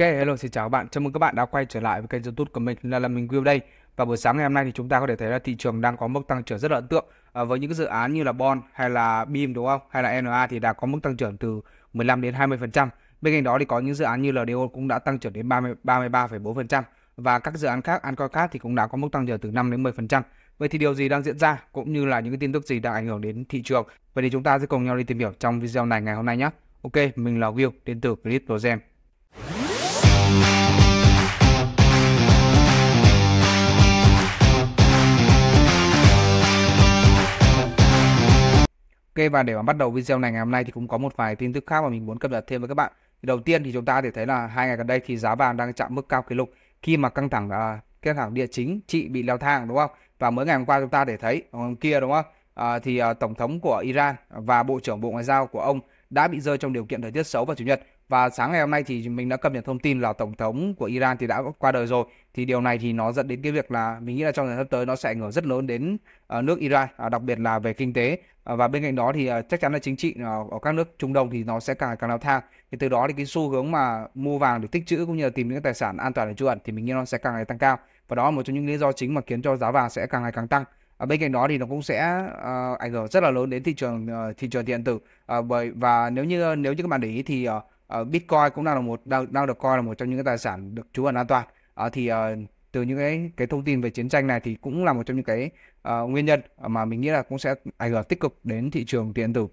Ok, hello xin chào các bạn. Chào mừng các bạn đã quay trở lại với kênh YouTube của mình là là mình Will đây. Và buổi sáng ngày hôm nay thì chúng ta có thể thấy là thị trường đang có mức tăng trưởng rất là ấn tượng à, với những dự án như là Bon hay là BIM đúng không? Hay là NA thì đã có mức tăng trưởng từ 15 đến 20%. Bên cạnh đó thì có những dự án như là LDO cũng đã tăng trưởng đến 33,4% và các dự án khác Ancorcat thì cũng đã có mức tăng trưởng từ 5 đến 10%. Vậy thì điều gì đang diễn ra cũng như là những cái tin tức gì đang ảnh hưởng đến thị trường. Vậy thì chúng ta sẽ cùng nhau đi tìm hiểu trong video này ngày hôm nay nhé. Ok, mình là Will đến từ Crypto Ok và để mà bắt đầu video này ngày hôm nay thì cũng có một vài tin tức khác mà mình muốn cập nhật thêm với các bạn. đầu tiên thì chúng ta thể thấy là hai ngày gần đây thì giá vàng đang chạm mức cao kỷ lục khi mà căng thẳng uh, căng thẳng địa chính trị bị leo thang đúng không? Và mới ngày hôm qua chúng ta để thấy hôm kia đúng không? À, thì à, tổng thống của Iran và bộ trưởng bộ ngoại giao của ông đã bị rơi trong điều kiện thời tiết xấu vào chủ nhật và sáng ngày hôm nay thì mình đã cập nhật thông tin là tổng thống của Iran thì đã qua đời rồi. Thì điều này thì nó dẫn đến cái việc là mình nghĩ là trong thời gian tới nó sẽ ảnh hưởng rất lớn đến uh, nước Iran, uh, đặc biệt là về kinh tế. Uh, và bên cạnh đó thì uh, chắc chắn là chính trị uh, ở các nước Trung Đông thì nó sẽ càng càng leo thang. Thì từ đó thì cái xu hướng mà mua vàng để tích trữ cũng như là tìm những tài sản an toàn để trú ẩn thì mình nghĩ nó sẽ càng ngày tăng cao. Và đó là một trong những lý do chính mà khiến cho giá vàng sẽ càng ngày càng tăng ở bên cạnh đó thì nó cũng sẽ uh, ảnh hưởng rất là lớn đến thị trường uh, thị trường điện tử uh, bởi và nếu như nếu như các bạn để ý thì uh, Ờ, Bitcoin cũng đang là một đang, đang được coi là một trong những cái tài sản được trú ẩn an toàn uh, thì uh, từ những cái cái thông tin về chiến tranh này thì cũng là một trong những cái uh, nguyên nhân mà mình nghĩ là cũng sẽ ảnh hưởng tích cực đến thị trường tiền tử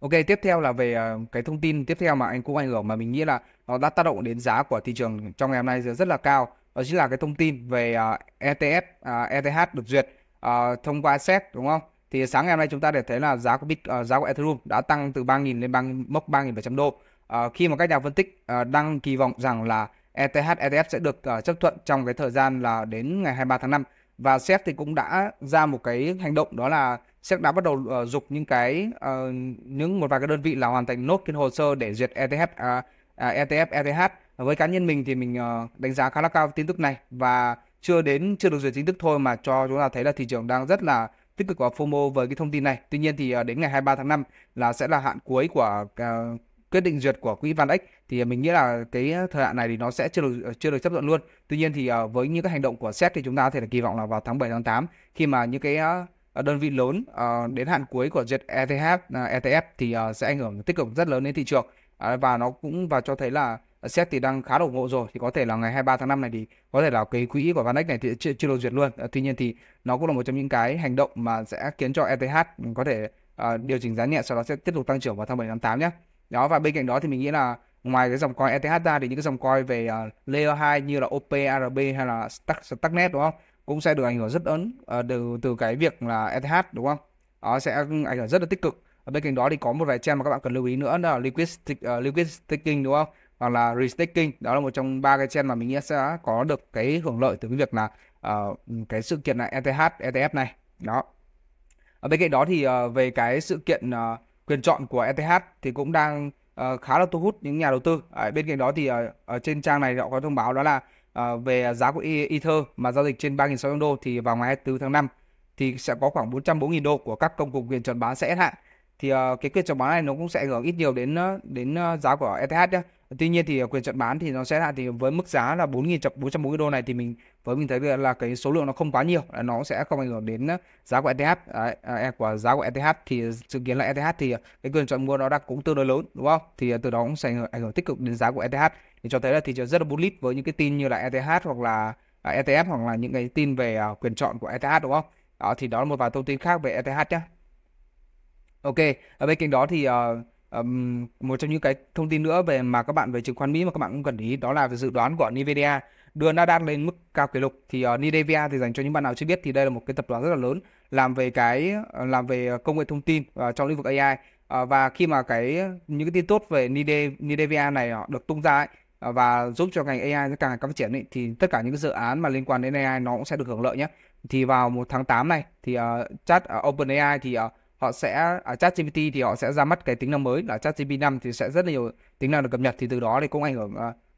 Ok, tiếp theo là về uh, cái thông tin tiếp theo mà anh cũng ảnh hưởng mà mình nghĩ là nó đã tác động đến giá của thị trường trong ngày hôm nay rất là cao. Đó chính là cái thông tin về uh, ETF, uh, ETH được duyệt uh, thông qua SEC đúng không? thì sáng ngày hôm nay chúng ta để thấy là giá của bit uh, giá của Ethereum đã tăng từ 3.000 lên 3, mốc 3.700 đô uh, khi mà các nhà phân tích uh, đang kỳ vọng rằng là ETH ETF sẽ được uh, chấp thuận trong cái thời gian là đến ngày 23 tháng 5 và SEC thì cũng đã ra một cái hành động đó là SEC đã bắt đầu uh, dục những cái uh, những một vài cái đơn vị là hoàn thành nốt cái hồ sơ để duyệt ETH uh, à, à, ETF ETH với cá nhân mình thì mình uh, đánh giá khá là cao tin tức này và chưa đến chưa được duyệt chính thức thôi mà cho chúng ta thấy là thị trường đang rất là tích cực vào FOMO với cái thông tin này. Tuy nhiên thì à, đến ngày 23 tháng 5 là sẽ là hạn cuối của à, quyết định duyệt của quỹ Van X thì à, mình nghĩ là cái thời hạn này thì nó sẽ chưa được chưa được chấp thuận luôn. Tuy nhiên thì với những cái hành động của SEC thì chúng ta có thể là kỳ vọng là vào tháng 7 tháng 8 khi mà những cái đơn vị lớn đến hạn cuối của duyệt ETH ETF thì sẽ ảnh hưởng tích cực rất lớn đến thị trường và nó cũng và cho thấy là Xét ờ, thì đang khá ủng hộ rồi thì có thể là ngày 23 tháng 5 này thì có thể là cái quỹ của VanEck này thì chưa, chưa được duyệt luôn. Ờ, tuy nhiên thì nó cũng là một trong những cái hành động mà sẽ khiến cho ETH có thể uh, điều chỉnh giá nhẹ sau đó sẽ tiếp tục tăng trưởng vào tháng 7 tháng 8 nhé. Đó và bên cạnh đó thì mình nghĩ là ngoài cái dòng coin ETH ra thì những cái dòng coin về uh, layer 2 như là OP, ARB hay là Stack, Stacknet đúng không? Cũng sẽ được ảnh hưởng rất lớn uh, từ từ cái việc là ETH đúng không? Đó sẽ ảnh hưởng rất là tích cực. Ở bên cạnh đó thì có một vài trend mà các bạn cần lưu ý nữa đó là liquid, uh, liquid staking đúng không? hoặc là restaking đó là một trong ba cái trend mà mình nghĩ sẽ có được cái hưởng lợi từ cái việc là uh, cái sự kiện là ETH ETF này đó ở bên cạnh đó thì uh, về cái sự kiện uh, quyền chọn của ETH thì cũng đang uh, khá là thu hút những nhà đầu tư ở bên cạnh đó thì uh, ở trên trang này họ có thông báo đó là uh, về giá của Ether mà giao dịch trên 3.600 đô thì vào ngày 24 tháng 5 thì sẽ có khoảng 404.000 đô của các công cụ quyền chọn bán sẽ hết hạn thì uh, cái quyền chọn bán này nó cũng sẽ ảnh hưởng ít nhiều đến ờ, đến ờ, giá của ETH nhé. Tuy nhiên thì quyền chọn bán thì nó sẽ là thì với mức giá là 4.440 đô này thì mình với mình thấy là cái số lượng nó không quá nhiều, là nó sẽ không ảnh hưởng đến giá của ETH à, à, của giá của ETH thì dự kiến là ETH thì cái quyền chọn mua nó đang cũng tương đối lớn đúng không? Thì từ đó cũng sẽ ảnh hưởng, ảnh hưởng tích cực đến giá của ETH thì cho thấy là thị trường rất là bullish với những cái tin như là ETH hoặc là à, ETF hoặc là những cái tin về quyền chọn của ETH đúng không? Đó, thì đó là một vài thông tin khác về ETH nhé. Ok, ở bên cạnh đó thì uh, um, một trong những cái thông tin nữa về mà các bạn về chứng khoán Mỹ mà các bạn cũng cần ý đó là về dự đoán của Nvidia đưa Nasdaq lên mức cao kỷ lục thì uh, Nvidia thì dành cho những bạn nào chưa biết thì đây là một cái tập đoàn rất là lớn làm về cái ờ, làm về công nghệ thông tin uh, trong lĩnh vực AI uh, và khi mà cái những cái tin tốt về Nvidia này họ được tung ra ấy, uh, và giúp cho ngành AI nó càng ngày phát triển ấy, thì tất cả những cái dự án mà liên quan đến AI nó cũng sẽ được hưởng lợi nhé thì vào một tháng 8 này thì uh, chat uh, OpenAI thì uh, họ sẽ ở à, ChatGPT thì họ sẽ ra mắt cái tính năng mới là ChatGPT 5 thì sẽ rất là nhiều tính năng được cập nhật thì từ đó thì cũng ảnh hưởng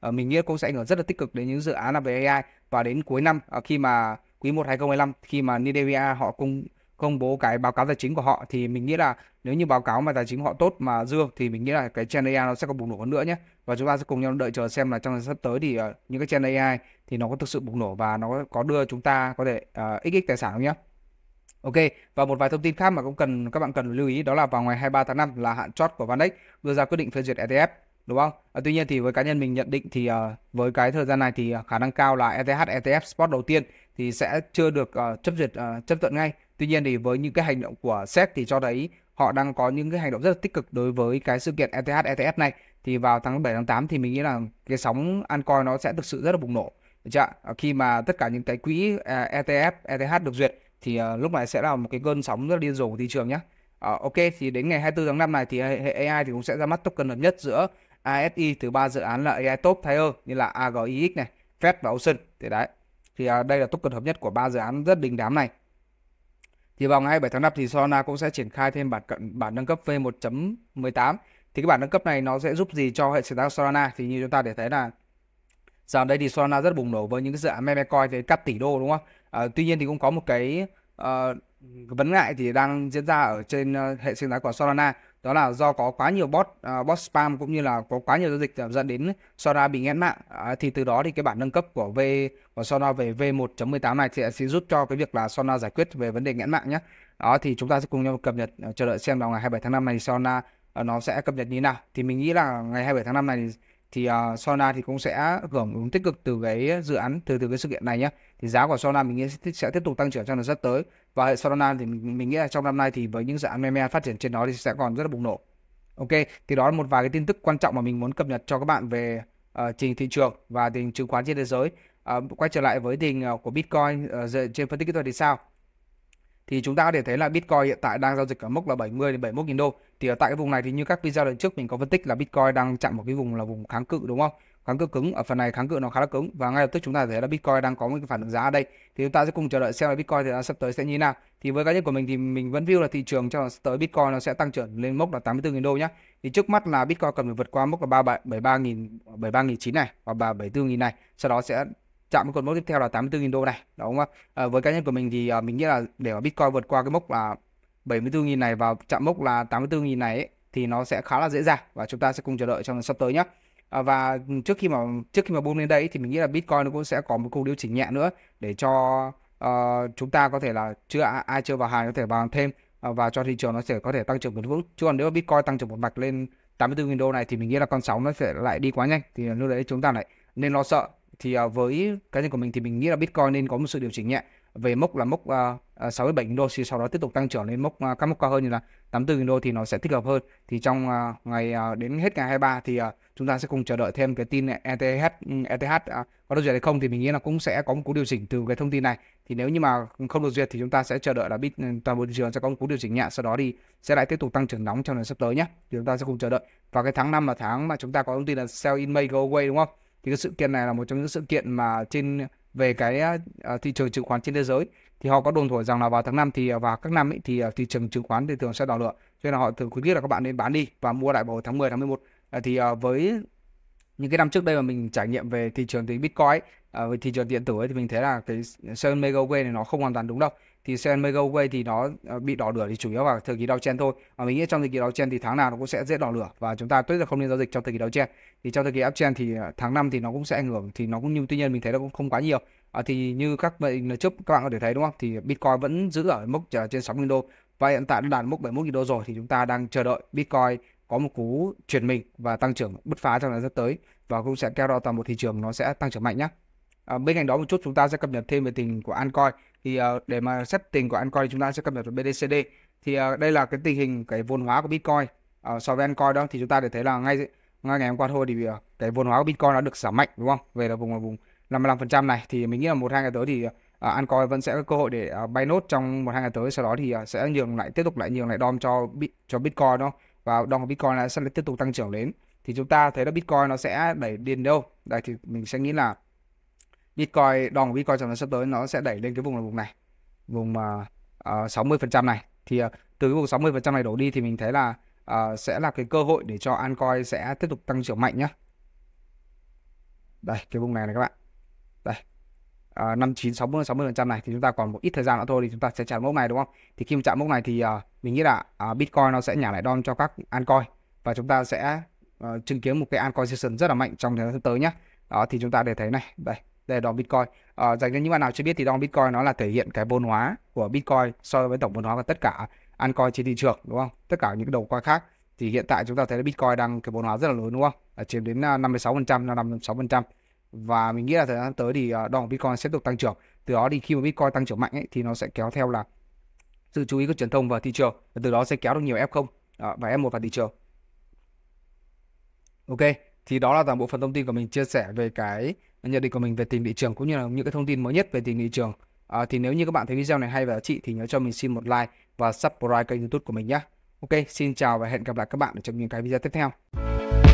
uh, mình nghĩ cũng sẽ ảnh hưởng rất là tích cực đến những dự án là về AI và đến cuối năm uh, khi mà quý 1 2025 khi mà Nvidia họ cũng công bố cái báo cáo tài chính của họ thì mình nghĩ là nếu như báo cáo mà tài chính họ tốt mà dương thì mình nghĩ là cái trend AI nó sẽ có bùng nổ hơn nữa nhé và chúng ta sẽ cùng nhau đợi chờ xem là trong thời sắp tới thì uh, những cái trend AI thì nó có thực sự bùng nổ và nó có đưa chúng ta có thể uh, xx tài sản không nhé Ok, và một vài thông tin khác mà cũng cần các bạn cần lưu ý đó là vào ngày 23 tháng 5 là hạn chót của VanEck đưa ra quyết định phê duyệt ETF đúng không? À, tuy nhiên thì với cá nhân mình nhận định thì uh, với cái thời gian này thì ờ, khả năng cao là ETH ETF spot đầu tiên thì sẽ chưa được uh, chấp duyệt uh, chấp thuận ngay. Tuy nhiên thì với những cái hành động của SEC thì cho thấy họ đang có những cái hành động rất là tích cực đối với cái sự kiện ETH ETF này. Thì vào tháng 7 tháng 8 thì mình nghĩ là cái sóng altcoin nó sẽ thực sự rất là bùng nổ. Được chưa? Khi mà tất cả những cái quỹ ETF ETH được duyệt thì uh, lúc này sẽ là một cái cơn sóng rất điên rồ của thị trường nhé. Uh, ờ, ok thì đến ngày 24 tháng 5 này thì hệ AI thì cũng sẽ ra mắt token hợp nhất giữa ASI từ ba dự án là AI top tier như là AGIX này, Fed và Ocean. Thì đấy. Thì uh, đây là token hợp nhất của ba dự án rất đình đám này. Thì vào ngày 27 tháng 5 thì Solana cũng sẽ triển khai thêm bản cận bản nâng cấp V1.18. Thì cái bản nâng cấp này nó sẽ giúp gì cho hệ sinh thái Solana thì như chúng ta để thấy là Giờ đây thì Solana rất bùng nổ với những cái dự án meme coin thì cắt tỷ đô đúng không? À, tuy nhiên thì cũng có một cái uh, vấn ngại thì đang diễn ra ở trên uh, hệ sinh thái của Solana đó là do có quá nhiều bot uh, bot spam cũng như là có quá nhiều giao dịch dẫn đến Solana bị nghẽn mạng à, thì từ đó thì cái bản nâng cấp của V của Solana về V1.18 này sẽ sẽ giúp cho cái việc là Solana giải quyết về vấn đề nghẽn mạng nhé đó thì chúng ta sẽ cùng nhau cập nhật chờ đợi xem vào ngày 27 tháng 5 này Solana nó sẽ cập nhật như nào thì mình nghĩ là ngày 27 tháng 5 này thì uh, Sona thì cũng sẽ hưởng ứng tích cực từ cái dự án từ từ cái sự kiện này nhé thì giá của Solana mình nghĩ sẽ tiếp tục tăng trưởng trong thời gian tới và hệ Solana thì mình, mình nghĩ là trong năm nay thì với những dự án meme phát triển trên đó thì sẽ còn rất là bùng nổ ok thì đó là một vài cái tin tức quan trọng mà mình muốn cập nhật cho các bạn về uh, trình thị trường và tình chứng khoán trên thế giới uh, quay trở lại với tình uh, của Bitcoin uh, trên phân tích kỹ thuật thì sao thì chúng ta có thể thấy là Bitcoin hiện tại đang giao dịch ở mức là 70 đến 71 nghìn đô. Thì ở tại cái vùng này thì như các video lần trước mình có phân tích là Bitcoin đang chạm một cái vùng là vùng kháng cự đúng không? Kháng cự cứng ở phần này kháng cự nó khá là cứng và ngay lập tức chúng ta thấy là Bitcoin đang có một cái phản ứng giá ở đây. Thì chúng ta sẽ cùng chờ đợi xem là Bitcoin thì sắp tới sẽ như nào. Thì với cá nhân của mình thì mình vẫn view là thị trường cho tới Bitcoin nó sẽ tăng trưởng lên mốc là 84 nghìn đô nhé Thì trước mắt là Bitcoin cần phải vượt qua mốc là 73 73 000 73 9 này và 74 nghìn này. Sau đó sẽ chạm cái cột mốc tiếp theo là 84.000 đô này đúng không ạ à, với cá nhân của mình thì à, mình nghĩ là để mà Bitcoin vượt qua cái mốc là 74.000 này và chạm mốc là 84.000 này ấy, thì nó sẽ khá là dễ dàng và chúng ta sẽ cùng chờ đợi trong sắp tới nhé à, ờ, và trước khi mà trước khi mà bung lên đây thì mình nghĩ là Bitcoin nó cũng sẽ có một cuộc điều chỉnh nhẹ nữa để cho uh, chúng ta có thể là chưa à, ai chưa vào hàng có thể vào thêm và cho thị trường nó sẽ có thể tăng trưởng bền vững chứ còn nếu mà Bitcoin tăng trưởng một mạch lên 84.000 đô này thì mình nghĩ là con sóng nó sẽ lại đi quá nhanh thì lúc đấy chúng ta lại nên lo sợ thì uh, với cá nhân của mình thì mình nghĩ là Bitcoin nên có một sự điều chỉnh nhẹ về mốc là mốc ờ, ờ, sáu uh, 67 đô thì sau đó tiếp tục tăng trưởng lên mốc uh, các mốc cao hơn như là 84 đô thì nó sẽ thích hợp hơn. Thì trong uh, ngày uh, đến hết ngày 23 thì uh, chúng ta sẽ cùng chờ đợi thêm cái tin ETH ừ, ETH uh, có được duyệt hay không thì mình nghĩ là cũng sẽ có một cú điều chỉnh từ cái thông tin này. Thì nếu như mà không được duyệt thì chúng ta sẽ chờ đợi là bit ừ, toàn bộ thị trường sẽ có một cú điều chỉnh nhẹ sau đó thì sẽ lại tiếp tục tăng trưởng nóng trong thời sắp tới nhé. Thì chúng ta sẽ cùng chờ đợi. Và cái tháng 5 là tháng mà chúng ta có thông tin là sell in May go away đúng không? thì cái sự kiện này là một trong những sự kiện mà trên về cái à, à, thị trường chứng khoán trên thế giới thì họ có đồn thổi rằng là vào tháng 5 thì à, vào các năm ấy, thì thị trường chứng khoán thì thường sẽ đảo lửa cho nên là họ thường khuyến khích là các bạn nên bán đi và mua lại vào tháng 10 tháng 11 uh, thì với những cái năm trước đây mà mình trải nghiệm về thị trường tính Bitcoin ở ờ, à, thị trường điện tử ấy, thì mình thấy là cái Seven Mega Way này nó không hoàn toàn đúng đâu thì Seven Mega Way thì nó ờ, bị đỏ lửa thì chủ yếu vào thời kỳ đầu chen thôi và mình nghĩ trong thời kỳ đầu chen thì tháng nào nó cũng sẽ dễ đỏ lửa và chúng ta tuyệt là không nên giao dịch trong thời kỳ đầu chen thì trong thời kỳ uptrend thì ờ, tháng 5 thì nó cũng sẽ ảnh hưởng thì nó cũng như tuy nhiên mình thấy nó cũng không quá nhiều à, thì như các bạn trước các bạn có thể thấy đúng không thì Bitcoin vẫn giữ ở mức trên 60.000 đô và hiện tại đã đạt mức 71.000 đô rồi thì chúng ta đang chờ đợi Bitcoin có một cú chuyển mình và tăng trưởng bứt phá trong thời gian tới và cũng sẽ kêu đo toàn bộ thị trường nó sẽ tăng trưởng mạnh nhé. À, bên cạnh đó một chút chúng ta sẽ cập nhật thêm về tình của Ancoin thì à, để mà xét tình của Ancoin chúng ta sẽ cập nhật về BTCD thì à, đây là cái tình hình cái vốn hóa của Bitcoin à, so với Ancoin đó thì chúng ta để thấy là ngay ngay ngày hôm qua thôi thì cái vốn hóa của Bitcoin đã được giảm mạnh đúng không về là vùng là vùng 55% này thì mình nghĩ là một hai ngày tới thì uh, Ancoin vẫn sẽ có cơ hội để uh, bay nốt trong một hai ngày tới sau đó thì uh, sẽ nhường lại tiếp tục lại nhường lại DOM cho cho Bitcoin đúng không? và đồng Bitcoin là sẽ tiếp tục tăng trưởng đến thì chúng ta thấy là Bitcoin nó sẽ đẩy điền đâu đây thì mình sẽ nghĩ là Bitcoin đồng Bitcoin trong thời sắp tới nó sẽ đẩy lên cái vùng là vùng này vùng uh, uh, 60% này thì uh, từ cái vùng 60% này đổ đi thì mình thấy là uh, sẽ là cái cơ hội để cho altcoin sẽ tiếp tục tăng trưởng mạnh nhá đây cái vùng này này các bạn uh, 59 60 60 phần trăm này thì chúng ta còn một ít thời gian nữa thôi thì chúng ta sẽ chạm mốc này đúng không thì khi mà chạm mốc này thì uh, mình nghĩ là uh, Bitcoin nó sẽ nhả lại đòn cho các altcoin và chúng ta sẽ uh, chứng kiến một cái altcoin season rất là mạnh trong thời gian tới nhé đó thì chúng ta để thấy này đây đây là đòn Bitcoin uh, dành cho những bạn nào chưa biết thì đòn Bitcoin nó là thể hiện cái vốn hóa của Bitcoin so với tổng vốn hóa của tất cả altcoin trên thị trường đúng không tất cả những đầu coin khác thì hiện tại chúng ta thấy là Bitcoin đang cái vốn hóa rất là lớn đúng không? chiếm đến 56% 56% và mình nghĩ là thời gian tới thì ờ, đồng Bitcoin sẽ tiếp tục tăng trưởng từ đó thì khi mà Bitcoin tăng trưởng mạnh ấy, thì nó sẽ kéo theo là sự chú ý của truyền thông và thị trường và từ đó sẽ kéo được nhiều F0 ờ, và F1 vào thị trường Ok thì đó là toàn bộ phần thông tin của mình chia sẻ về cái nhận định của mình về tình thị trường cũng như là những cái thông tin mới nhất về tình thị trường à, thì nếu như các bạn thấy video này hay và giá trị thì nhớ cho mình xin một like và subscribe kênh youtube của mình nhé Ok xin chào và hẹn gặp lại các bạn trong những cái video tiếp theo